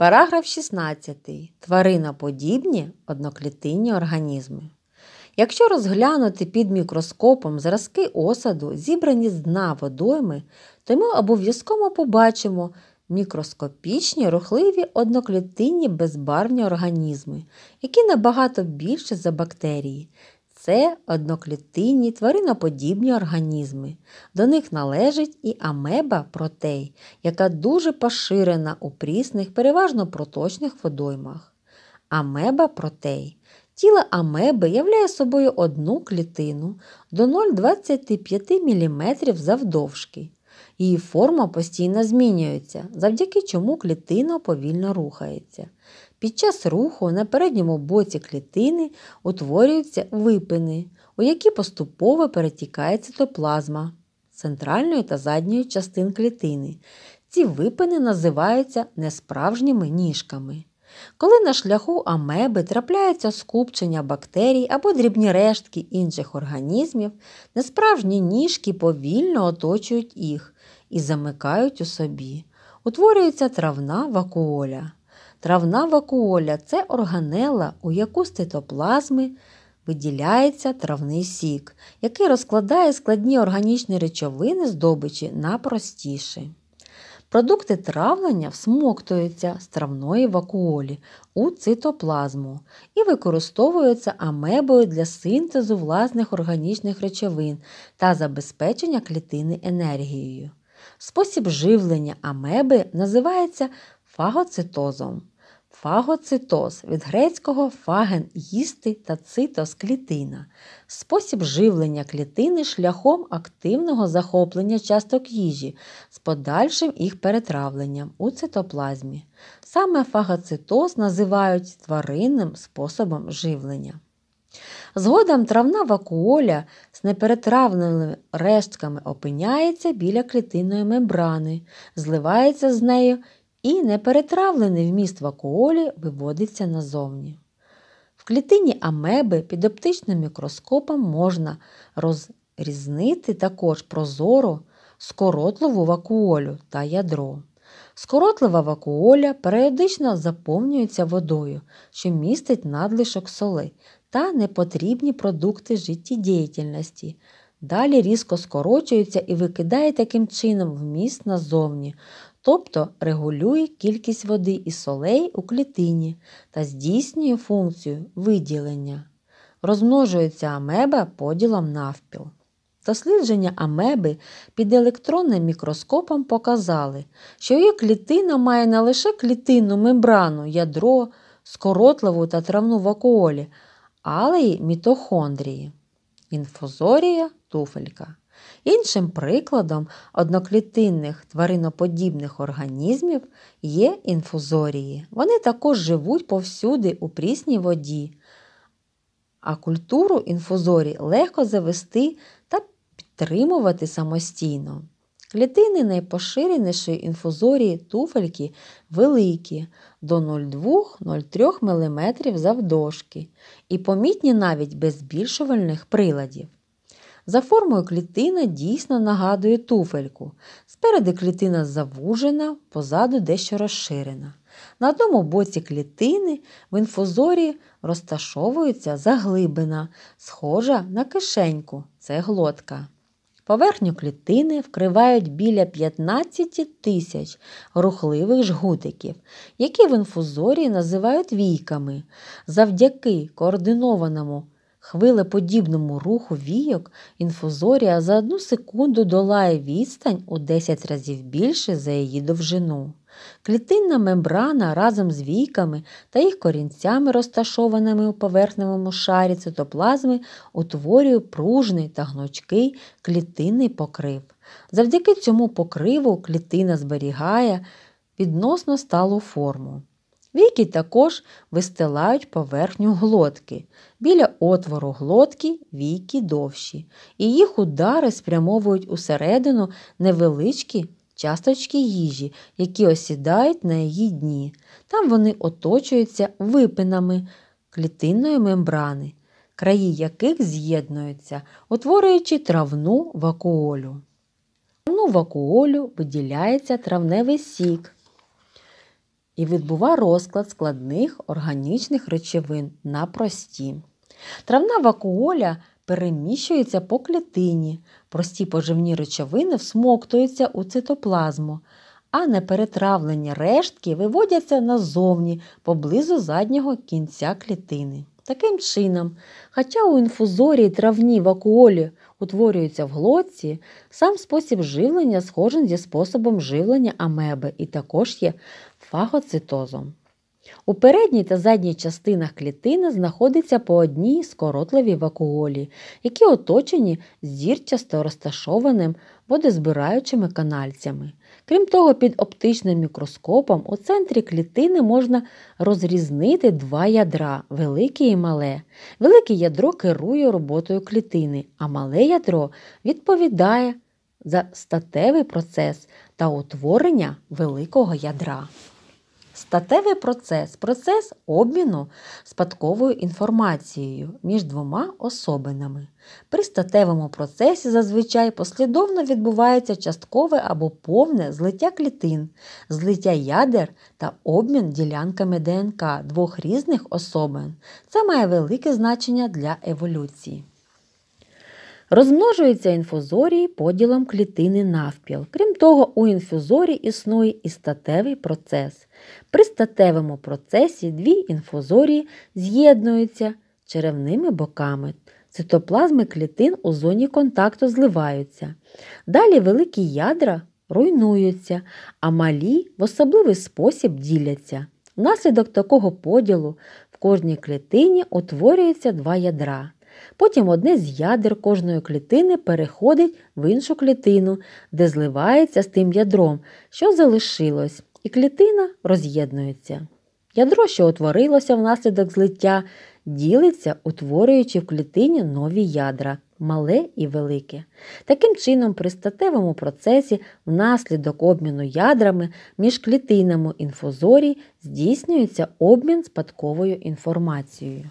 Параграф 16. Твариноподібні одноклітинні організми. Якщо розглянути під мікроскопом зразки осаду, зібрані з дна водойми, то ми обов'язково побачимо мікроскопічні рухливі одноклітинні безбарвні організми, які набагато більше за бактерії. Це одноклітинні твариноподібні організми. До них належить і амеба протей, яка дуже поширена у прісних, переважно проточних водоймах. Амеба протей. Тіло амеби являє собою одну клітину до 0,25 мм завдовжки. Її форма постійно змінюється, завдяки чому клітина повільно рухається. Під час руху на передньому боці клітини утворюються випини, у які поступово перетікає цитоплазма центральної та задньої частин клітини. Ці випини називаються несправжніми ніжками. Коли на шляху амеби трапляється скупчення бактерій або дрібні рештки інших організмів, несправжні ніжки повільно оточують їх і замикають у собі. Утворюється травна вакуоля. Травна вакуоля це органела, у яку з цитоплазми виділяється травний сік, який розкладає складні органічні речовини здобичі на простіші. Продукти травлення всмоктуються з травної вакуолі у цитоплазму і використовуються амебою для синтезу власних органічних речовин та забезпечення клітини енергією. Спосіб живлення амеби називається фагоцитозом. Фагоцитоз від грецького фаген їсти та цитос клітина, спосіб живлення клітини шляхом активного захоплення часток їжі з подальшим їх перетравленням у цитоплазмі. Саме фагоцитоз називають тваринним способом живлення. Згодом травна вакуоля з неперетравленими рештками опиняється біля клітинної мембрани, зливається з нею і неперетравлений вміст вакуолі виводиться назовні. В клітині амеби під оптичним мікроскопом можна розрізнити також прозору скоротливу вакуолю та ядро. Скоротлива вакуоля періодично заповнюється водою, що містить надлишок соли та непотрібні продукти життєдіяльності. Далі різко скорочується і викидає таким чином вміст назовні, тобто регулює кількість води і солей у клітині та здійснює функцію виділення. Розмножується амеба поділом навпіл. Дослідження амеби під електронним мікроскопом показали, що її клітина має не лише клітинну мембрану, ядро, скоротливу та травну вакуолі, але й мітохондрії, інфозорія туфелька. Іншим прикладом одноклітинних твариноподібних організмів є інфузорії. Вони також живуть повсюди у прісній воді, а культуру інфузорій легко завести та підтримувати самостійно. Клітини найпоширенішої інфузорії туфельки великі до 0,2-0,3 мм завдовжки і помітні навіть без збільшувальних приладів. За формою клітина дійсно нагадує туфельку. Спереди клітина завужена, позаду дещо розширена. На одному боці клітини в інфузорі розташовується заглибина, схожа на кишеньку це глотка. Поверхню клітини вкривають біля 15 тисяч рухливих жгутиків, які в інфузорі називають війками. Завдяки координованому хвилеподібному руху війок інфузорія за одну секунду долає відстань у 10 разів більше за її довжину. Клітинна мембрана разом з війками та їх корінцями, розташованими у поверхневому шарі цитоплазми, утворює пружний та гнучкий клітинний покрив. Завдяки цьому покриву клітина зберігає відносно сталу форму. Віки також вистилають поверхню глотки. Біля отвору глотки віки довші, і їх удари спрямовують усередину невеличкі часточки їжі, які осідають на її дні. Там вони оточуються випинами клітинної мембрани, краї яких з'єднуються, утворюючи травну вакуолю. Травну вакуолю виділяється травневий сік і відбува розклад складних органічних речовин на прості. Травна вакуоля переміщується по клітині, прості поживні речовини всмоктуються у цитоплазму, а неперетравлені рештки виводяться назовні поблизу заднього кінця клітини. Таким чином, хоча у інфузорії травні вакуолі утворюються в глотці, сам спосіб живлення схожий зі способом живлення амеби і також є фагоцитозом. У передній та задній частинах клітини знаходяться по одній скоротливій вакуолі, які оточені зірчасто розташованим водозбираючими канальцями. Крім того, під оптичним мікроскопом у центрі клітини можна розрізнити два ядра велике і мале. Велике ядро керує роботою клітини, а мале ядро відповідає за статевий процес та утворення великого ядра. Статевий процес процес обміну спадковою інформацією між двома особинами. При статевому процесі зазвичай послідовно відбувається часткове або повне злиття клітин, злиття ядер та обмін ділянками ДНК двох різних особин. Це має велике значення для еволюції. Розмножуються інфузорії поділом клітини навпіл. Крім того, у інфузорії існує і статевий процес. При статевому процесі дві інфузорії з'єднуються черевними боками. Цитоплазми клітин у зоні контакту зливаються. Далі великі ядра руйнуються, а малі в особливий спосіб діляться. Внаслідок такого поділу в кожній клітині утворюються два ядра. Потім одне з ядер кожної клітини переходить в іншу клітину, де зливається з тим ядром, що залишилось, і клітина роз'єднується. Ядро, що утворилося внаслідок злиття, ділиться, утворюючи в клітині нові ядра, мале і велике. Таким чином, при статевому процесі внаслідок обміну ядрами між клітинами інфузорій здійснюється обмін спадковою інформацією.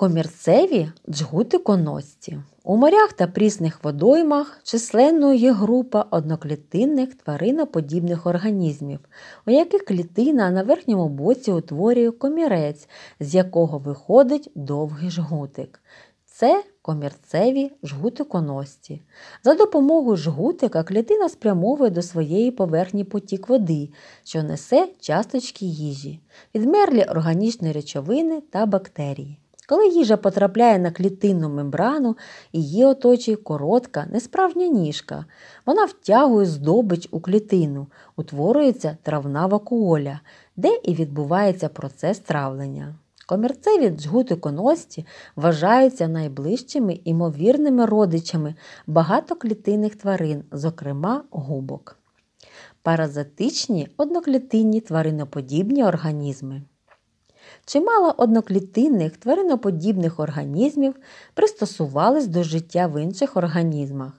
Комірцеві джгутиконосці. У морях та прісних водоймах численною є група одноклітинних твариноподібних організмів, у яких клітина на верхньому боці утворює комірець, з якого виходить довгий жгутик. Це комірцеві жгутиконосці. За допомогою жгутика клітина спрямовує до своєї поверхні потік води, що несе часточки їжі, відмерлі органічні речовини та бактерії. Коли їжа потрапляє на клітинну мембрану, її оточує коротка, несправжня ніжка. Вона втягує здобич у клітину, утворюється травна вакуоля, де і відбувається процес травлення. Комірцеві джгутиконості вважаються найближчими імовірними родичами багатоклітинних тварин, зокрема губок. Паразитичні одноклітинні твариноподібні організми. Чимало одноклітинних твариноподібних організмів пристосувались до життя в інших організмах.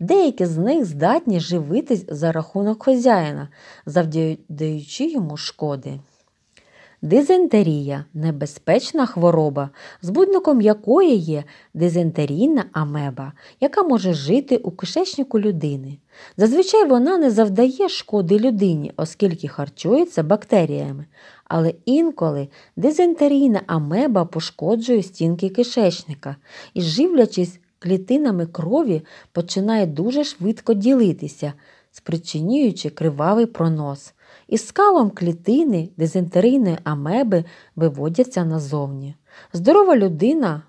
Деякі з них здатні живитись за рахунок хазяїна, завдаючи йому шкоди. Дизентерія небезпечна хвороба, збудником якої є дизентерійна амеба, яка може жити у кишечнику людини. Зазвичай вона не завдає шкоди людині, оскільки харчується бактеріями, але інколи дизентерійна амеба пошкоджує стінки кишечника і, живлячись клітинами крові, починає дуже швидко ділитися, спричинюючи кривавий пронос. Із скалом клітини дизентерійної амеби виводяться назовні. Здорова людина.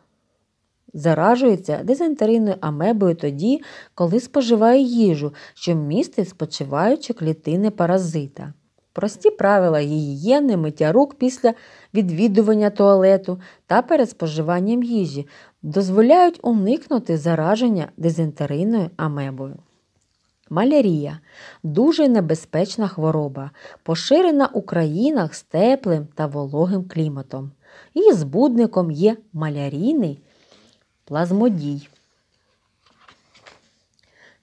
Заражується дизентерійною амебою тоді, коли споживає їжу, що містить спочиваючі клітини паразита. Прості правила гігієни, миття рук після відвідування туалету та перед споживанням їжі дозволяють уникнути зараження дизентериною амебою. Малярія дуже небезпечна хвороба, поширена у країнах з теплим та вологим кліматом. Її збудником є малярійний плазмодій.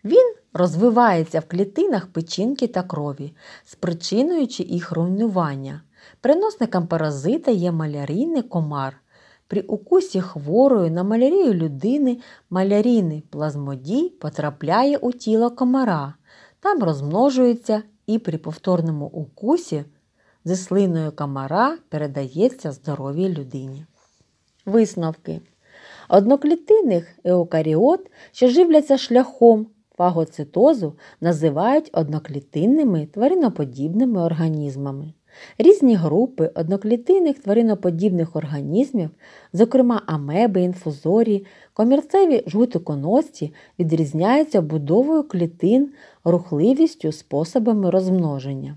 Він розвивається в клітинах печінки та крові, спричинуючи їх руйнування. Приносником паразита є малярійний комар. При укусі хворої на малярію людини малярійний плазмодій потрапляє у тіло комара, там розмножується і при повторному укусі зі слиною комара передається здоровій людині. Висновки. Одноклітинних еукаріот, що живляться шляхом фагоцитозу називають одноклітинними твариноподібними організмами. Різні групи одноклітинних твариноподібних організмів, зокрема амеби, інфузорії, комірцеві жгутиконосці, відрізняються будовою клітин, рухливістю способами розмноження.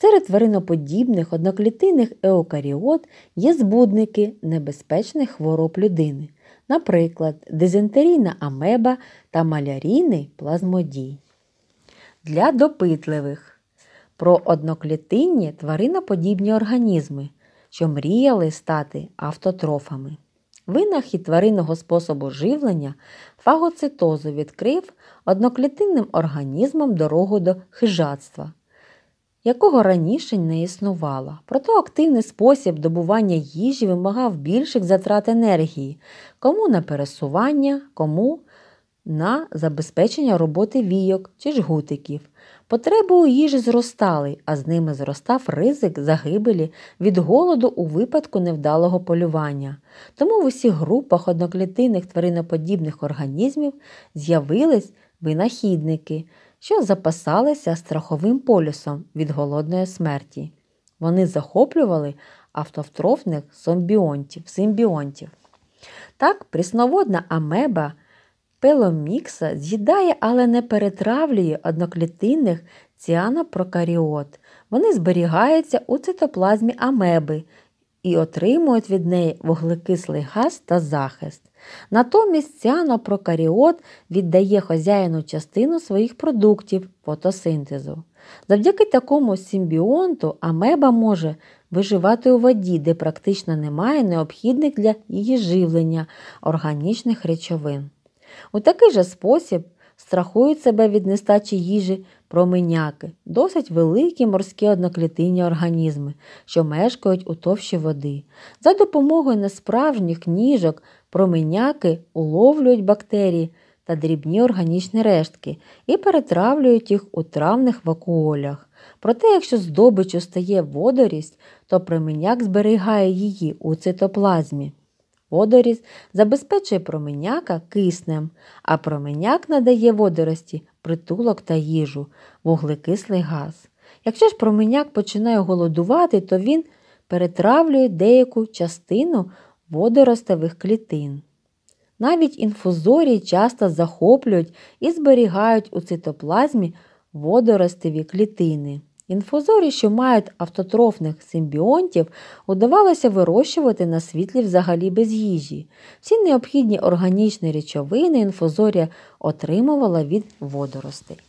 Серед твариноподібних одноклітинних еукаріот є збудники небезпечних хвороб людини, наприклад, дизентерійна амеба та малярійний плазмодій. Для допитливих про одноклітинні твариноподібні організми, що мріяли стати автотрофами. Винахід тваринного способу живлення фагоцитозу відкрив одноклітинним організмом дорогу до хижацтва якого раніше не існувало. Проте активний спосіб добування їжі вимагав більших затрат енергії, кому на пересування, кому на забезпечення роботи війок чи жгутиків. Потреби у їжі зростали, а з ними зростав ризик загибелі від голоду у випадку невдалого полювання. Тому в усіх групах одноклітинних твариноподібних організмів з'явились винахідники що запасалися страховим полюсом від голодної смерті. Вони захоплювали автовтрофних сомбіонтів, симбіонтів. Так, прісноводна амеба пеломікса з'їдає, але не перетравлює одноклітинних ціанопрокаріот. Вони зберігаються у цитоплазмі амеби і отримують від неї вуглекислий газ та захист. Натомість ціанопрокаріот віддає хазяїну частину своїх продуктів фотосинтезу. Завдяки такому симбіонту амеба може виживати у воді, де практично немає необхідних для її живлення органічних речовин. У такий же спосіб страхують себе від нестачі їжі променяки, досить великі морські одноклітинні організми, що мешкають у товщі води. За допомогою несправжніх ніжок Променяки уловлюють бактерії та дрібні органічні рештки і перетравлюють їх у травних вакуолях. Проте, якщо здобичу стає водорість, то променяк зберігає її у цитоплазмі. Водорість забезпечує променяка киснем, а променяк надає водорості притулок та їжу, вуглекислий газ. Якщо ж променяк починає голодувати, то він перетравлює деяку частину водоростових клітин. Навіть інфузорії часто захоплюють і зберігають у цитоплазмі водоростові клітини. Інфузорі, що мають автотрофних симбіонтів, удавалося вирощувати на світлі взагалі без їжі. Всі необхідні органічні речовини інфузорія отримувала від водоростей.